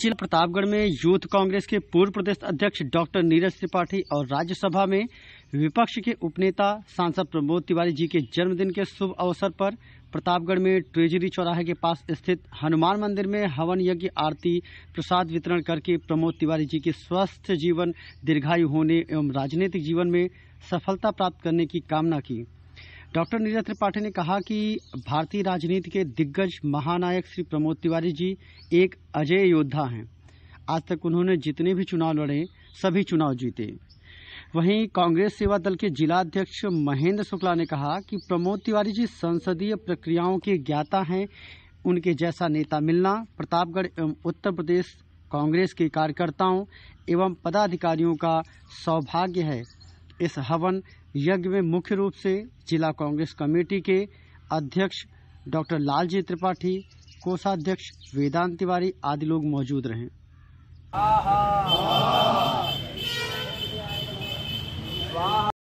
जिला प्रतापगढ़ में यूथ कांग्रेस के पूर्व प्रदेश अध्यक्ष डॉक्टर नीरज त्रिपाठी और राज्यसभा में विपक्ष के उपनेता सांसद प्रमोद तिवारी जी के जन्मदिन के शुभ अवसर पर प्रतापगढ़ में ट्रेजरी चौराहे के पास स्थित हनुमान मंदिर में हवन यज्ञ आरती प्रसाद वितरण करके प्रमोद तिवारी जी के स्वस्थ जीवन दीर्घायु होने एवं राजनीतिक जीवन में सफलता प्राप्त करने की कामना की डॉक्टर नीरज त्रिपाठी ने कहा कि भारतीय राजनीति के दिग्गज महानायक श्री प्रमोद तिवारी जी एक अजय योद्धा हैं आज तक उन्होंने जितने भी चुनाव लड़े सभी चुनाव जीते वहीं कांग्रेस सेवा दल के जिलाध्यक्ष महेंद्र शुक्ला ने कहा कि प्रमोद तिवारी जी संसदीय प्रक्रियाओं के ज्ञाता हैं उनके जैसा नेता मिलना प्रतापगढ़ एवं उत्तर प्रदेश कांग्रेस के कार्यकर्ताओं एवं पदाधिकारियों का सौभाग्य है इस हवन यज्ञ में मुख्य रूप से जिला कांग्रेस कमेटी के अध्यक्ष डॉक्टर लालजी त्रिपाठी कोषाध्यक्ष वेदांत तिवारी आदि लोग मौजूद रहे आहा, आहा।